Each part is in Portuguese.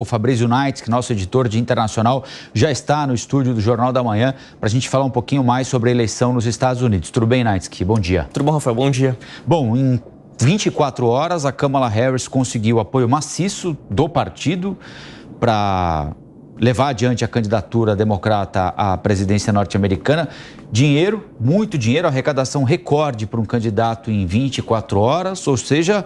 O Fabrício Knights, que é nosso editor de internacional, já está no estúdio do Jornal da Manhã para a gente falar um pouquinho mais sobre a eleição nos Estados Unidos. Tudo bem, Knight? Bom dia. Tudo bom, Rafael? Bom dia. Bom, em 24 horas a Kamala Harris conseguiu apoio maciço do partido para levar adiante a candidatura democrata à presidência norte-americana. Dinheiro, muito dinheiro, arrecadação recorde para um candidato em 24 horas, ou seja,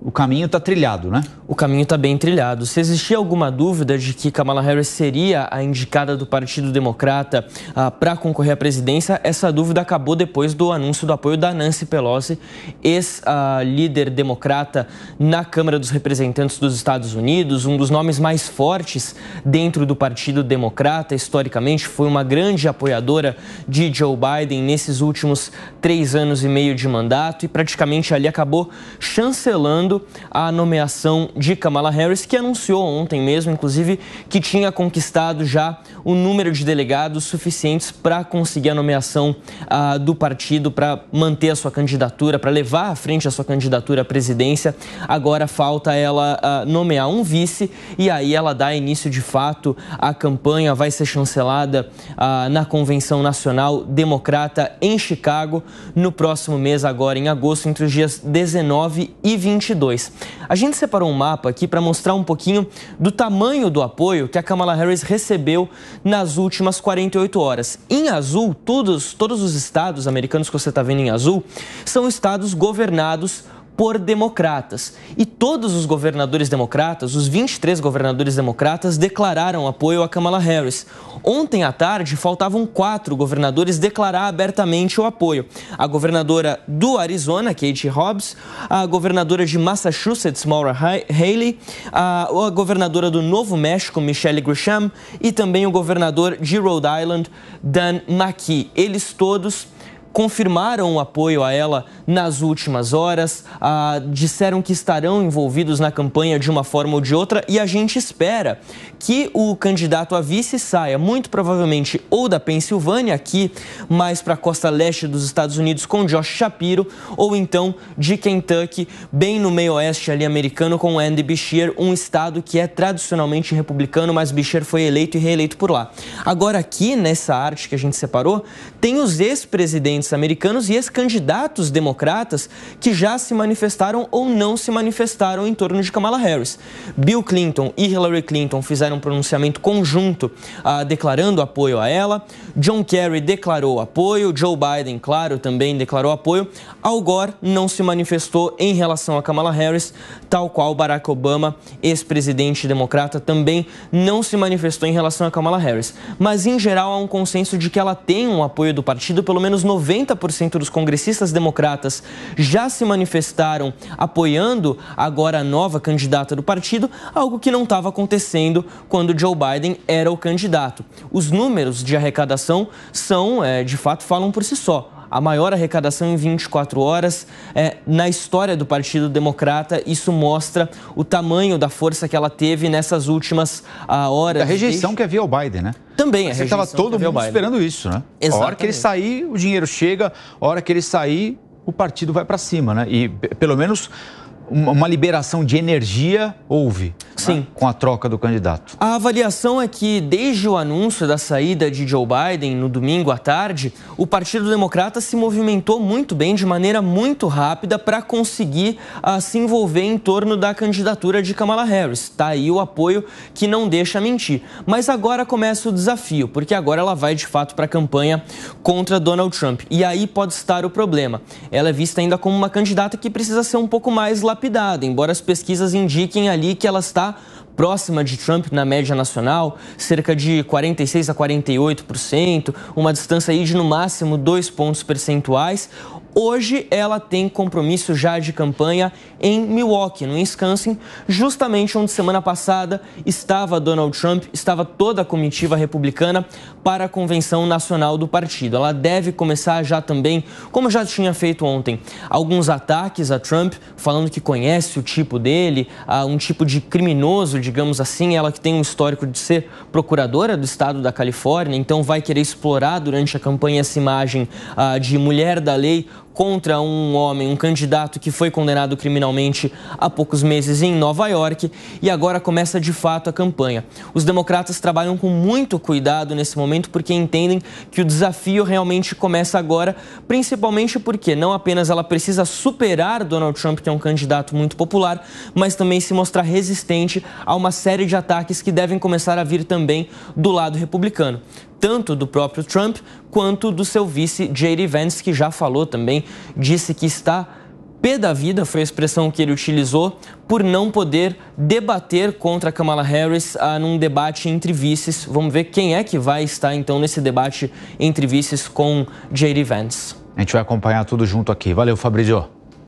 o caminho está trilhado, né? O caminho está bem trilhado. Se existia alguma dúvida de que Kamala Harris seria a indicada do Partido Democrata ah, para concorrer à presidência, essa dúvida acabou depois do anúncio do apoio da Nancy Pelosi, ex-líder ah, democrata na Câmara dos Representantes dos Estados Unidos, um dos nomes mais fortes dentro do Partido Democrata, historicamente, foi uma grande apoiadora de Joe Biden nesses últimos três anos e meio de mandato e praticamente ali acabou chancelando a nomeação de Kamala Harris, que anunciou ontem mesmo, inclusive, que tinha conquistado já o número de delegados suficientes para conseguir a nomeação ah, do partido, para manter a sua candidatura, para levar à frente a sua candidatura à presidência. Agora falta ela ah, nomear um vice e aí ela dá início de fato à campanha, vai ser chancelada ah, na Convenção Nacional Democrata em Chicago no próximo mês, agora em agosto, entre os dias 19 e 22. 2022. A gente separou um mapa aqui para mostrar um pouquinho do tamanho do apoio que a Kamala Harris recebeu nas últimas 48 horas. Em azul, todos, todos os estados americanos que você está vendo em azul são estados governados por democratas. E todos os governadores democratas, os 23 governadores democratas, declararam apoio a Kamala Harris. Ontem à tarde, faltavam quatro governadores declarar abertamente o apoio: a governadora do Arizona, Kate Hobbs, a governadora de Massachusetts, Maura Haley, a, a governadora do Novo México, Michelle Grisham, e também o governador de Rhode Island, Dan McKee. Eles todos confirmaram o apoio a ela nas últimas horas, ah, disseram que estarão envolvidos na campanha de uma forma ou de outra e a gente espera que o candidato a vice saia, muito provavelmente, ou da Pensilvânia, aqui mais para a costa leste dos Estados Unidos, com Josh Shapiro, ou então de Kentucky, bem no meio-oeste ali americano, com Andy Beshear, um estado que é tradicionalmente republicano, mas Beshear foi eleito e reeleito por lá. Agora, aqui nessa arte que a gente separou, tem os ex-presidentes presidentes americanos e ex-candidatos democratas que já se manifestaram ou não se manifestaram em torno de Kamala Harris. Bill Clinton e Hillary Clinton fizeram um pronunciamento conjunto ah, declarando apoio a ela, John Kerry declarou apoio, Joe Biden, claro, também declarou apoio, Al Gore não se manifestou em relação a Kamala Harris, tal qual Barack Obama, ex-presidente democrata, também não se manifestou em relação a Kamala Harris. Mas, em geral, há um consenso de que ela tem um apoio do partido, pelo menos 90%. 90% dos congressistas democratas já se manifestaram apoiando agora a nova candidata do partido, algo que não estava acontecendo quando Joe Biden era o candidato. Os números de arrecadação são, é, de fato, falam por si só a maior arrecadação em 24 horas é, na história do Partido Democrata. Isso mostra o tamanho da força que ela teve nessas últimas ah, horas. A rejeição desde... que havia ao Biden, né? Também Mas a rejeição. Estava todo mundo esperando isso, né? Exatamente. A hora que ele sair, o dinheiro chega, a hora que ele sair, o partido vai para cima, né? E pelo menos uma liberação de energia houve. Sim. com a troca do candidato. A avaliação é que, desde o anúncio da saída de Joe Biden no domingo à tarde, o Partido Democrata se movimentou muito bem, de maneira muito rápida, para conseguir uh, se envolver em torno da candidatura de Kamala Harris. Está aí o apoio que não deixa mentir. Mas agora começa o desafio, porque agora ela vai de fato para a campanha contra Donald Trump. E aí pode estar o problema. Ela é vista ainda como uma candidata que precisa ser um pouco mais lapidada, embora as pesquisas indiquem ali que ela está próxima de Trump na média nacional, cerca de 46 a 48%, uma distância aí de no máximo dois pontos percentuais Hoje ela tem compromisso já de campanha em Milwaukee, no Wisconsin, justamente onde semana passada estava Donald Trump, estava toda a comitiva republicana para a convenção nacional do partido. Ela deve começar já também, como já tinha feito ontem, alguns ataques a Trump, falando que conhece o tipo dele, um tipo de criminoso, digamos assim, ela que tem um histórico de ser procuradora do estado da Califórnia, então vai querer explorar durante a campanha essa imagem ah, de mulher da lei contra um homem, um candidato que foi condenado criminalmente há poucos meses em Nova York e agora começa de fato a campanha. Os democratas trabalham com muito cuidado nesse momento porque entendem que o desafio realmente começa agora, principalmente porque não apenas ela precisa superar Donald Trump, que é um candidato muito popular, mas também se mostrar resistente a uma série de ataques que devem começar a vir também do lado republicano tanto do próprio Trump quanto do seu vice J.D. Vance, que já falou também, disse que está pé da vida, foi a expressão que ele utilizou, por não poder debater contra Kamala Harris ah, num debate entre vices. Vamos ver quem é que vai estar então nesse debate entre vices com J.D. Vance. A gente vai acompanhar tudo junto aqui. Valeu, Fabrício.